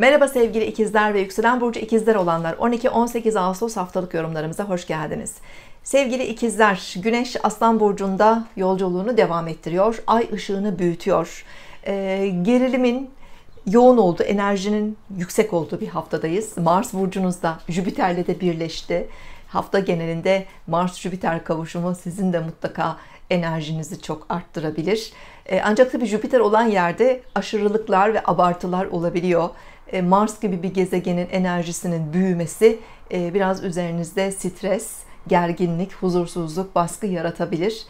Merhaba sevgili ikizler ve yükselen burcu ikizler olanlar 12-18 Ağustos haftalık yorumlarımıza hoş geldiniz. Sevgili ikizler güneş aslan burcunda yolculuğunu devam ettiriyor ay ışığını büyütüyor ee, gerilimin yoğun olduğu, enerjinin yüksek olduğu bir haftadayız Mars burcunuzda Jüpiter'le de birleşti hafta genelinde Mars Jüpiter kavuşumu sizin de mutlaka enerjinizi çok arttırabilir. Ee, ancak tabi Jüpiter olan yerde aşırılıklar ve abartılar olabiliyor. E, Mars gibi bir gezegenin enerjisinin büyümesi e, biraz üzerinizde stres, gerginlik, huzursuzluk, baskı yaratabilir.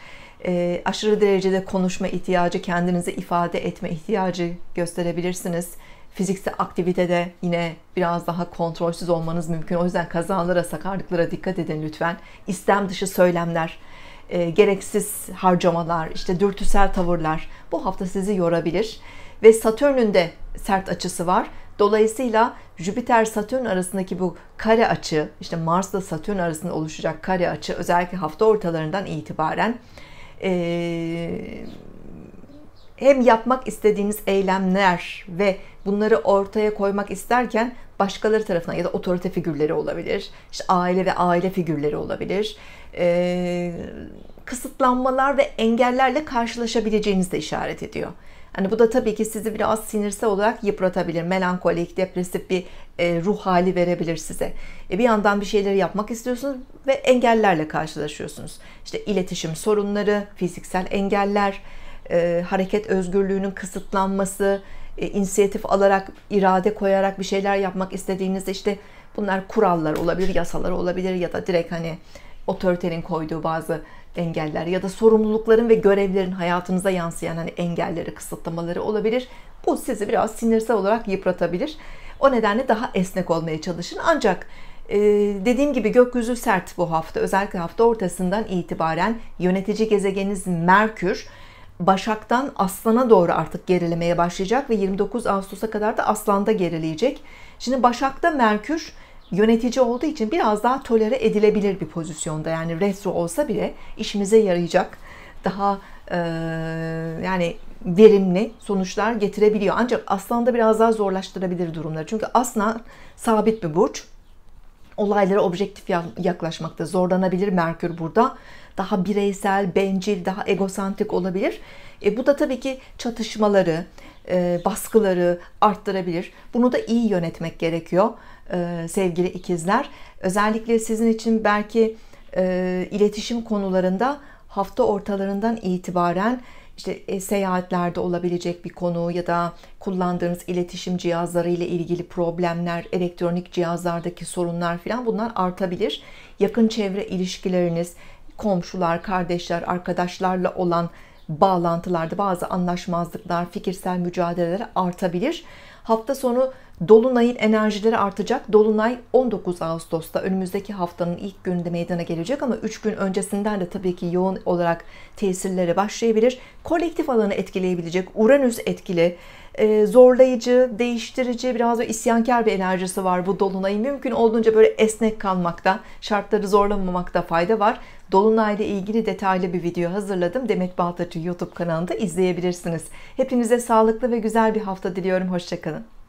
E, aşırı derecede konuşma ihtiyacı, kendinizi ifade etme ihtiyacı gösterebilirsiniz. Fiziksel aktivitede yine biraz daha kontrolsüz olmanız mümkün. O yüzden kazalara, sakarlıklara dikkat edin lütfen. İstem dışı söylemler, e, gereksiz harcamalar, işte dürtüsel tavırlar bu hafta sizi yorabilir. Ve Satürn'ün de sert açısı var. Dolayısıyla Jüpiter-Satürn arasındaki bu kare açı, işte Mars'la Satürn arasında oluşacak kare açı özellikle hafta ortalarından itibaren ee, hem yapmak istediğiniz eylemler ve bunları ortaya koymak isterken başkaları tarafından ya da otorite figürleri olabilir, işte aile ve aile figürleri olabilir, ee, kısıtlanmalar ve engellerle karşılaşabileceğiniz de işaret ediyor. Hani bu da tabii ki sizi biraz sinirsel olarak yıpratabilir. Melankolik, depresif bir e, ruh hali verebilir size. E, bir yandan bir şeyleri yapmak istiyorsunuz ve engellerle karşılaşıyorsunuz. İşte iletişim sorunları, fiziksel engeller, e, hareket özgürlüğünün kısıtlanması, e, inisiyatif alarak, irade koyarak bir şeyler yapmak istediğinizde işte bunlar kurallar olabilir, yasalar olabilir ya da direkt hani otoritenin koyduğu bazı engeller ya da sorumlulukların ve görevlerin hayatınıza yansıyan hani engelleri, kısıtlamaları olabilir. Bu sizi biraz sinirsel olarak yıpratabilir. O nedenle daha esnek olmaya çalışın. Ancak ee, dediğim gibi gökyüzü sert bu hafta. Özellikle hafta ortasından itibaren yönetici gezegeniniz Merkür Başak'tan Aslan'a doğru artık gerilemeye başlayacak ve 29 Ağustos'a kadar da Aslan'da gerileyecek. Şimdi Başak'ta Merkür yönetici olduğu için biraz daha tolere edilebilir bir pozisyonda. Yani retro olsa bile işimize yarayacak, daha e, yani verimli sonuçlar getirebiliyor. Ancak aslanda biraz daha zorlaştırabilir durumları. Çünkü aslan sabit bir burç. Olaylara objektif yaklaşmakta zorlanabilir Merkür burada daha bireysel, bencil, daha egosantrik olabilir. E, bu da tabii ki çatışmaları, e, baskıları arttırabilir. Bunu da iyi yönetmek gerekiyor e, sevgili ikizler. Özellikle sizin için belki e, iletişim konularında hafta ortalarından itibaren işte e, seyahatlerde olabilecek bir konu ya da kullandığınız iletişim cihazları ile ilgili problemler, elektronik cihazlardaki sorunlar filan bunlar artabilir. Yakın çevre ilişkileriniz, komşular, kardeşler, arkadaşlarla olan bağlantılarda bazı anlaşmazlıklar, fikirsel mücadeleler artabilir. Hafta sonu Dolunay'ın enerjileri artacak. Dolunay 19 Ağustos'ta önümüzdeki haftanın ilk gününde meydana gelecek ama 3 gün öncesinden de tabii ki yoğun olarak tesirlere başlayabilir. Kolektif alanı etkileyebilecek. Uranüs etkili, e, zorlayıcı, değiştirici, biraz da isyankar bir enerjisi var bu dolunayın. Mümkün olduğunca böyle esnek kalmakta, şartları zorlamamakta fayda var. Dolunay'la ilgili detaylı bir video hazırladım. Demet Baltacı YouTube kanalında izleyebilirsiniz. Hepinize sağlıklı ve güzel bir hafta diliyorum. Hoşçakalın.